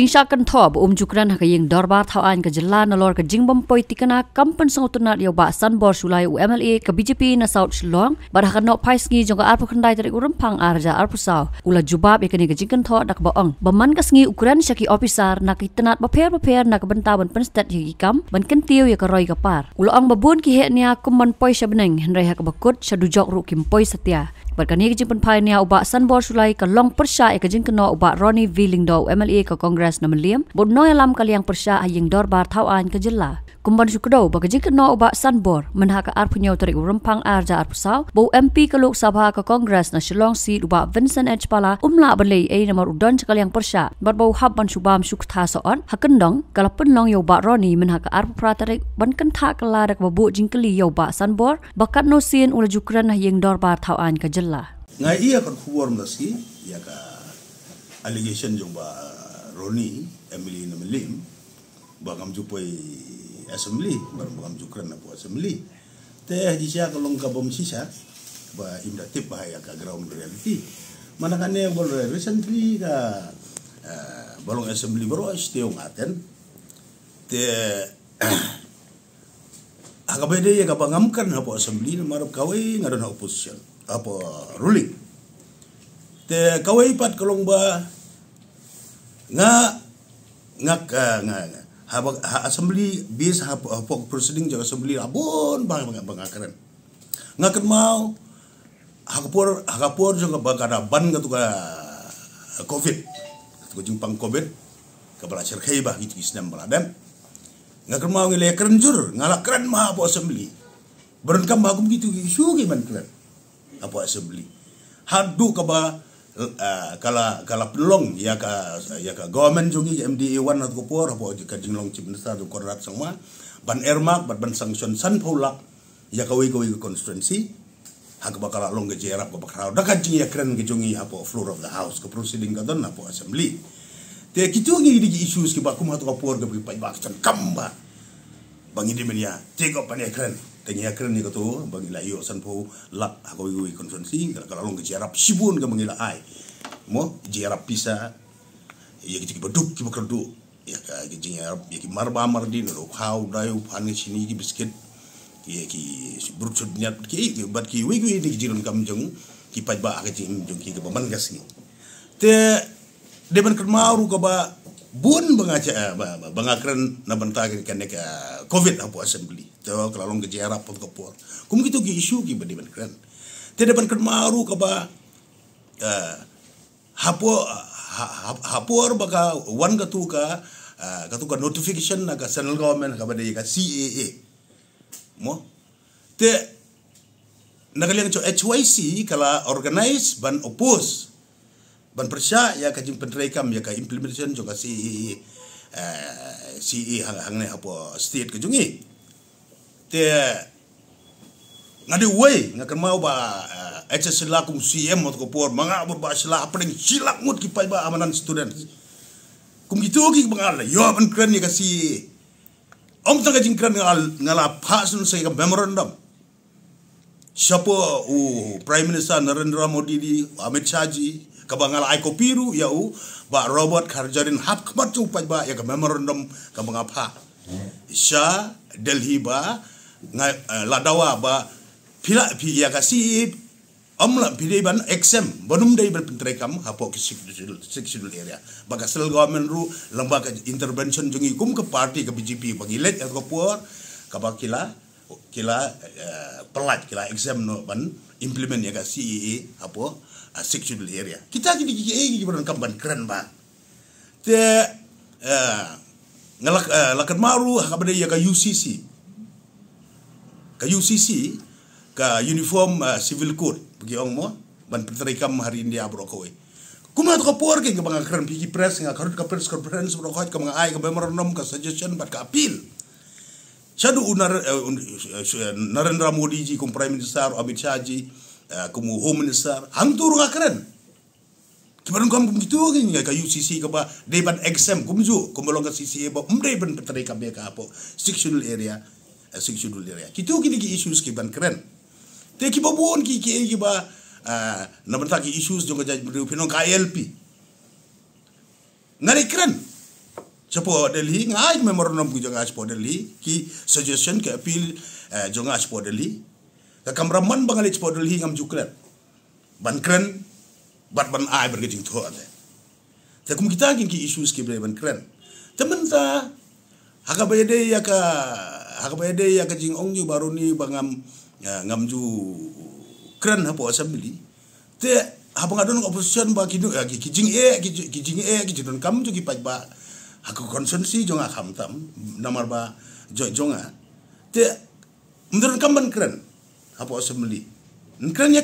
จิงชากันทอบอุมจุกรันหักยิงดอร์บาร์ท้าอันกับจลานลอร์กับจิงบอมปอยติกนาคัมเปนสงอุนัดเยาบาสันบอร์สุไลอูเอ็มเอลเอกับบีจีพีนาซาวด์ชลองบาร์ฮักนอพายสกีจงกับอาร์พุคันได้ตระกูลพังอาร์จาอาร์พุสาวกุลาจูบับีกันยิงกับจิงกันทอดักบะอังบะมันกับสกีอุกรันชักยี่ออฟิซาร์นักอิตนาดบะเพียร์บะเพียร์นักบันตาบันเพนสเตตยิกิคัมบันกันเตียวยากรอยกับปาร์กุลาอังบะบุนกิเฮเนียคุมบันปอยชาบเน่งเฮนไรฮักบะกุดชาดูจอกรุกิมปอยสเตีย barkani ke jimpan pai nia uba san sulai long persha e ka jing uba Ronnie Viling MLA ke Kongres namen liam bod no kali yang persha ayeng dorbar thau an ka jilla kumban shukrau bagaji kena uba sanbor menhaka arpu nyautari urempang arja arpusau bau MP keluk sabha ke Kongres na Shillong si uba Vincent H. Pala umla berlei ei namar udon cekal yang persya berbau habban subam shuktha soan hakendong kalau penlong yoba Roni menhaka arpu pratarik ban kentha keladak babu jingkeli yoba sanbor bakat nosin ula jukran nah yeng dorbar tauan kejela ngai iya kan kuwar mlasi ya ka allegation jomba Roni Emily Nemelim bakam jupai assembly baru jukran apa assembly teh di kalau nggak bom sisa ba imdatip bahaya ka ground reality manakane bol recently ka uh, eh, bolong assembly bro istiyo ngaten te akabede ya kabangamkan apa assembly marup marap kaway ngaron opposition apa ruling te kawai pat kalau ba nga ngak ka eh, nga, nga habak ha assembly bis ha pok proceeding jaga assembly abon bang bang bang akaran ngakan mau hakapor hakapor jaga ada ban gatu ka covid gatu jepang covid kepala cer kai bah gitu islam baladam ngakan mau ngile keren jur ngalak keren mah apa assembly berenkam bagum gitu isu gimana keren apa assembly haduh kabah uh, kala kala pelong ya ka ya ka government jungi MDA one at kupor po ka jinglong chief minister do korat sama ban ermak bat ban sanction san pulak ya ka wi wi constituency hak bakala long ge jerap ba kraw da ka jing ya ge jungi apo floor of the house ko proceeding ka don apo assembly te kitu ngi di issues ki ba kuma to kapor ge pai bak san kamba bang di ya, te ko pan ya tengi kren ni kato bagi la iyo san po la ako iwi konferensi ngala kala long jerap shibun ka la ai mo jerap pisa ya kiti baduk ki bakardu ya ka ki jerap ya ki marba mardi no how dayo pan shini ki biscuit iya ki burut nyat ki bat ki wi wi ni jiran kam jeng ki paj ba akati im ki ka man gas ni te deban kermaru ka ba bun bengaca eh, bengakren na benta ke kan ka eh, covid apu assembly to kalau ke jera pun ke por kum gitu ki isu ki bedi benkren te de benkren maru eh, ka ba hapo hapor baka wan ka tu ka ka tu ka notification na ka central government ka bedi ka CAA mo te nakaliang cho HYC kala organize ban oppose ban persia ya ka jing kam ya ka implementation jo ka si eh si hang hang ne apo state ka jungi te ngadi wei ngakar mau ba echa sila kum cm mot ko por manga bur ba sila apeng silak mut ki pai ba amanan students kum gitu ki bangal yo ban kren ya ka si om tanga jing kren ngal ngala pasun sai ka memorandum siapa oh prime minister narendra modi di amit shah kabangala aiko piru yau ba robot harjarin hap kmat tu paj ba ya ka memorandum ka banga pha sha delhi ba ngai eh, ladawa ba pila pi ya ka si amla pidei ban exam bonum dei ban pentre kam hapo ki siksidul area baga sel government ru lembaga intervention jungi kum ke party ke bjp bagi let ya ko puar kabakila kila eh, pelat kila exam no ban implement ya ka CEE e, apa a sexual area kita gidi gigi e gigi baran kamban keren ba te eh, ngalak eh, lakat maru kabade ya ka UCC ka UCC ka uniform civil code bagi ong mo ban petrikam hari india brokoi kuma to por ke banga keren pigi press nga karut ka press conference brokoi ka mga ai ka memorandum ka suggestion bat ka appeal Sadu unar Narendra Modi ji kum Prime Minister Amit Shah ji Eh, kumu home minister hang turu ga keren kibaran kam kum gitu ke ngai ka UCC ka ba deban exam kum ju kum bolong ka CC ba um ban petre ka be ka po sectional area eh, sectional area kitu ki digi issues ki ban keren te ki ba bon ki ki ki ba na banta ki issues jonga jaj mru pino ka LP ngari keren chapo delhi ngai memorandum ki jonga chapo delhi ki suggestion ke appeal eh, jonga chapo delhi ka kamraman bangalit spodul hi ngam juklet ban kren bat ban ai bergejing to ade kum kita gin ki issues ki ban kren temen ta haka yede ya ka haka bayade ya ka jing ongju baru ni bangam ya, ngam ju kren hapo assembly te hapa ngadon opposition ba kido ya ki jing e ki jing e ki jidon kam ju ki paj ba haka konsensi jonga kham tam namar ba jonga te menurut kamu ban kren apa assembly kren ya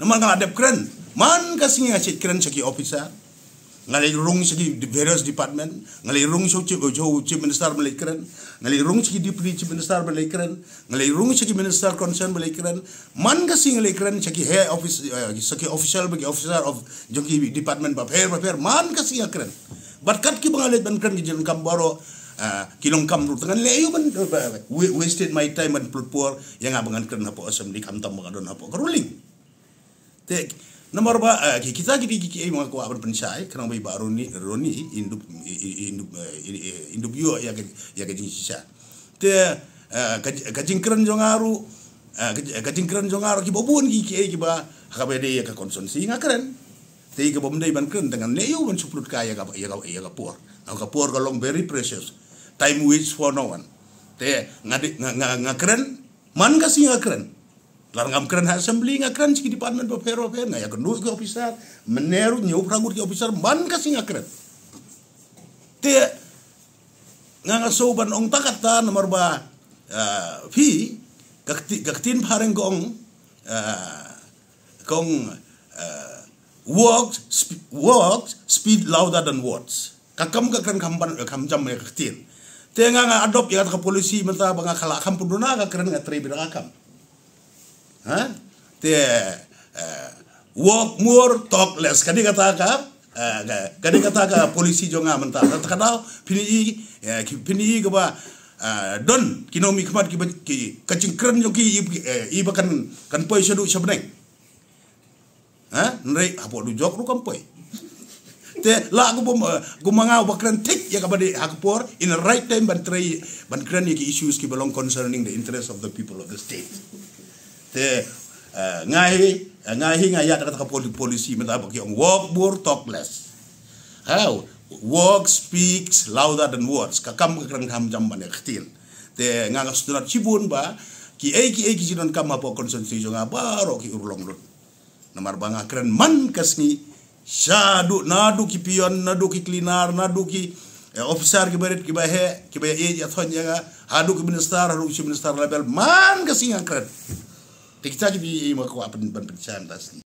namal kala dep kren man kasing ngasih chit kren chaki officer ngalai rung chaki various department ngalai rung so chip jo chief minister malai kren ngalai rung chaki deputy chief minister malai kren ngalai rung chaki minister concern malai kren man kasing ngalai kren chaki office eh, chaki official bagi officer of joki department ba hair ba hair? man kasing kren bat kat ki bangalit ban kren di jen kam Ah, kilong kam ru tengan le ban wasted my time and plut por yang abangan kren hapo assembly kam tam magadon hapo keruling te nomor ba ah, kita gidi gidi mga ko aban pensai kanang baru ni roni induk indup induk ah, yo ya ya gidi sisa te kajing kren jongaru kajing kren jongaru kibobun giki kiba hakabede ya ka konsumsi nga kren tei bom bomdai ban kren dengan leo ban suprut kaya ka ya ka ya ka por ka por ka long very precious time waits for no one te ngadi ngakren man kasi ngakren lar ngam kren assembly ngakren ci department of fero fe ya. kendu ke officer meneru nyo prangut ke officer man kasi ngakren te ngangasoban ong takata nomor ba eh, fi gakti gaktin pareng gong gong eh, eh, works works speed louder than words kakam kakren kamban kamjam ne ya gaktin tenga nga adop ya ka polisi menta banga kala kam puduna ka keren nga trebi nga kam ha te eh, walk more talk less kadi kata ka kadi eh, kata ka polisi jo nga menta ta pilih pini i ya, pini i ka ba eh, don kinomi kmat ki ki kacing keren jo ki i kan, kan poi sedu sebeneng ha nrei apo du jok ru kan poi te la aku bom eh, aku manga wakran tik ya kabade hakpor in the right time ban tray ban kran yaki issues ki belong concerning the interest of the people of the state te eh, ngai eh, ngai ngai ya kata polisi polisi meta bagi on walk more talk less how walk speaks louder than words kakam kran ham jam ban ya, khtil te nganga sunat cibun ba ki ei ki ei ki jinon kam apa concentration ngabaro ki urlong lut namar banga kran man kasni shadu nadu ki pion nadu ki naduki nadu ki eh, officer ki barit ki bahe ki bahe age athon jaga hadu ki minister hadu ki minister label man ka singa kret tikta ki bi eh, ma ko apen ban